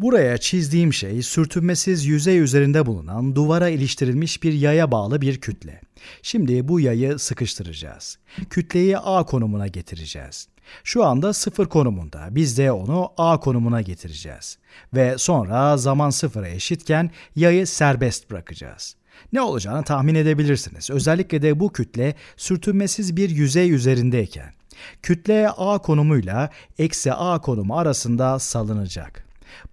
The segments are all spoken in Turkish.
Buraya çizdiğim şey sürtünmesiz yüzey üzerinde bulunan duvara iliştirilmiş bir yaya bağlı bir kütle. Şimdi bu yayı sıkıştıracağız. Kütleyi A konumuna getireceğiz. Şu anda sıfır konumunda. Biz de onu A konumuna getireceğiz. Ve sonra zaman sıfıra eşitken yayı serbest bırakacağız. Ne olacağını tahmin edebilirsiniz. Özellikle de bu kütle sürtünmesiz bir yüzey üzerindeyken. Kütle A konumuyla eksi A konumu arasında salınacak.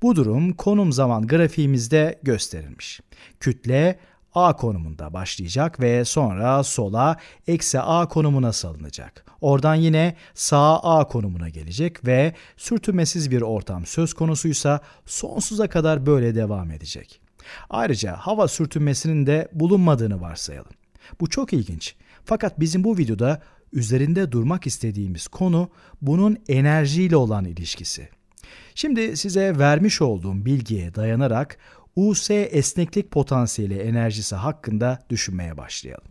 Bu durum konum zaman grafiğimizde gösterilmiş. Kütle A konumunda başlayacak ve sonra sola eksi A konumuna salınacak. Oradan yine sağ A konumuna gelecek ve sürtünmesiz bir ortam söz konusuysa sonsuza kadar böyle devam edecek. Ayrıca hava sürtünmesinin de bulunmadığını varsayalım. Bu çok ilginç. Fakat bizim bu videoda üzerinde durmak istediğimiz konu bunun enerjiyle olan ilişkisi. Şimdi size vermiş olduğum bilgiye dayanarak US esneklik potansiyeli enerjisi hakkında düşünmeye başlayalım.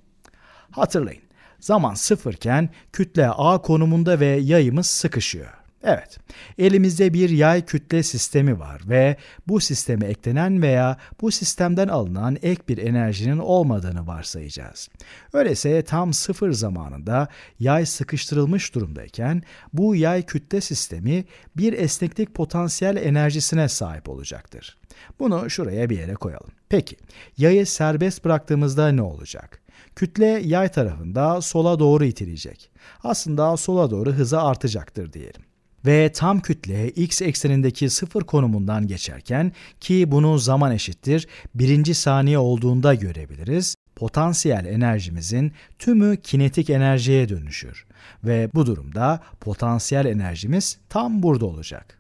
Hatırlayın, zaman sıfırken kütle A konumunda ve yayımız sıkışıyor. Evet, elimizde bir yay kütle sistemi var ve bu sisteme eklenen veya bu sistemden alınan ek bir enerjinin olmadığını varsayacağız. Öyleyse tam sıfır zamanında yay sıkıştırılmış durumdayken bu yay kütle sistemi bir esneklik potansiyel enerjisine sahip olacaktır. Bunu şuraya bir yere koyalım. Peki, yayı serbest bıraktığımızda ne olacak? Kütle yay tarafında sola doğru itilecek. Aslında sola doğru hızı artacaktır diyelim ve tam kütle x eksenindeki sıfır konumundan geçerken ki bunu zaman eşittir birinci saniye olduğunda görebiliriz, potansiyel enerjimizin tümü kinetik enerjiye dönüşür ve bu durumda potansiyel enerjimiz tam burada olacak.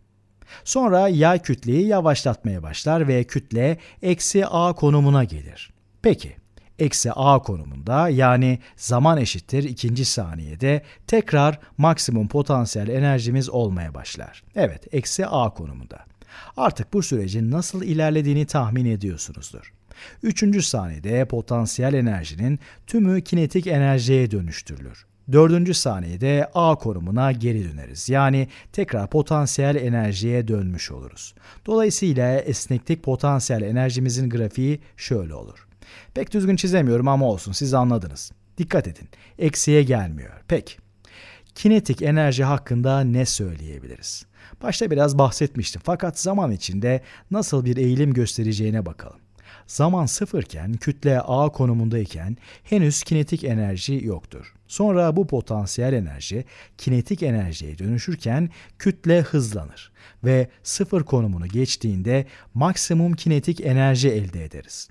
Sonra yay kütleyi yavaşlatmaya başlar ve kütle eksi a konumuna gelir. Peki eksi a konumunda yani zaman eşittir ikinci saniyede tekrar maksimum potansiyel enerjimiz olmaya başlar. Evet eksi a konumunda. Artık bu sürecin nasıl ilerlediğini tahmin ediyorsunuzdur. Üçüncü saniyede potansiyel enerjinin tümü kinetik enerjiye dönüştürülür. Dördüncü saniyede A konumuna geri döneriz. Yani tekrar potansiyel enerjiye dönmüş oluruz. Dolayısıyla esneklik potansiyel enerjimizin grafiği şöyle olur. Pek düzgün çizemiyorum ama olsun siz anladınız. Dikkat edin. Eksiye gelmiyor. Peki. Kinetik enerji hakkında ne söyleyebiliriz? Başta biraz bahsetmiştim fakat zaman içinde nasıl bir eğilim göstereceğine bakalım. Zaman sıfırken, kütle A konumundayken henüz kinetik enerji yoktur. Sonra bu potansiyel enerji kinetik enerjiye dönüşürken kütle hızlanır ve sıfır konumunu geçtiğinde maksimum kinetik enerji elde ederiz.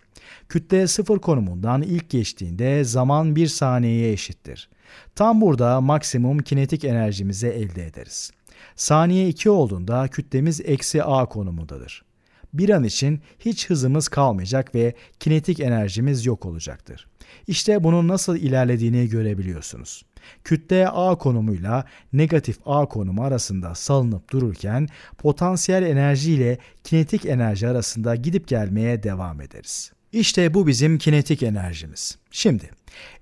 Kütle sıfır konumundan ilk geçtiğinde zaman bir saniyeye eşittir. Tam burada maksimum kinetik enerjimizi elde ederiz. Saniye 2 olduğunda kütlemiz eksi A konumundadır bir an için hiç hızımız kalmayacak ve kinetik enerjimiz yok olacaktır. İşte bunun nasıl ilerlediğini görebiliyorsunuz. Kütle A konumuyla negatif A konumu arasında salınıp dururken potansiyel enerji ile kinetik enerji arasında gidip gelmeye devam ederiz. İşte bu bizim kinetik enerjimiz. Şimdi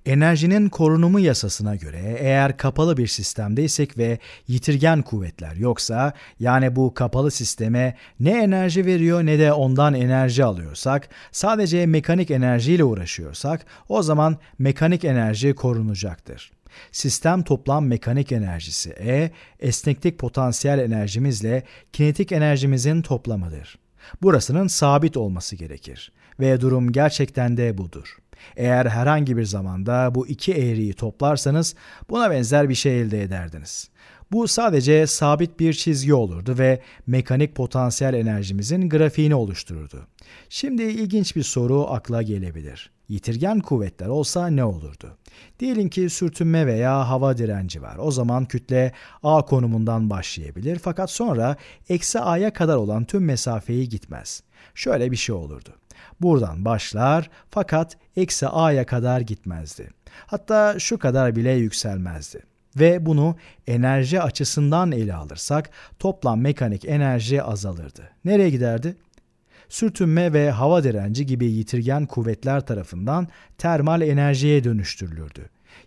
enerjinin korunumu yasasına göre eğer kapalı bir sistemdeysek ve yitirgen kuvvetler yoksa yani bu kapalı sisteme ne enerji veriyor ne de ondan enerji alıyorsak sadece mekanik enerjiyle uğraşıyorsak o zaman mekanik enerji korunacaktır. Sistem toplam mekanik enerjisi E, esneklik potansiyel enerjimizle kinetik enerjimizin toplamıdır. Burasının sabit olması gerekir ve durum gerçekten de budur. Eğer herhangi bir zamanda bu iki eğriyi toplarsanız buna benzer bir şey elde ederdiniz. Bu sadece sabit bir çizgi olurdu ve mekanik potansiyel enerjimizin grafiğini oluştururdu. Şimdi ilginç bir soru akla gelebilir. Yitirgen kuvvetler olsa ne olurdu? Diyelim ki sürtünme veya hava direnci var. O zaman kütle A konumundan başlayabilir fakat sonra eksi A'ya kadar olan tüm mesafeyi gitmez. Şöyle bir şey olurdu. Buradan başlar fakat eksi A'ya kadar gitmezdi. Hatta şu kadar bile yükselmezdi ve bunu enerji açısından ele alırsak toplam mekanik enerji azalırdı. Nereye giderdi? Sürtünme ve hava direnci gibi yitirgen kuvvetler tarafından termal enerjiye dönüştürülürdü.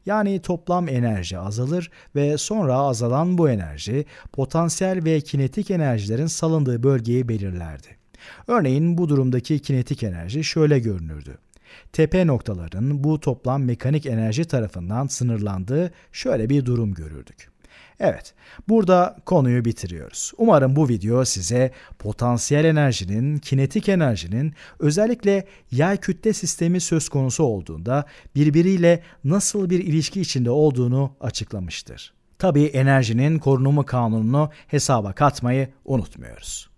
Yani toplam enerji azalır ve sonra azalan bu enerji potansiyel ve kinetik enerjilerin salındığı bölgeyi belirlerdi. Örneğin bu durumdaki kinetik enerji şöyle görünürdü. Tepe noktaların bu toplam mekanik enerji tarafından sınırlandığı şöyle bir durum görürdük. Evet, burada konuyu bitiriyoruz. Umarım bu video size potansiyel enerjinin, kinetik enerjinin özellikle yay kütle sistemi söz konusu olduğunda birbiriyle nasıl bir ilişki içinde olduğunu açıklamıştır. Tabii enerjinin korunumu kanununu hesaba katmayı unutmuyoruz.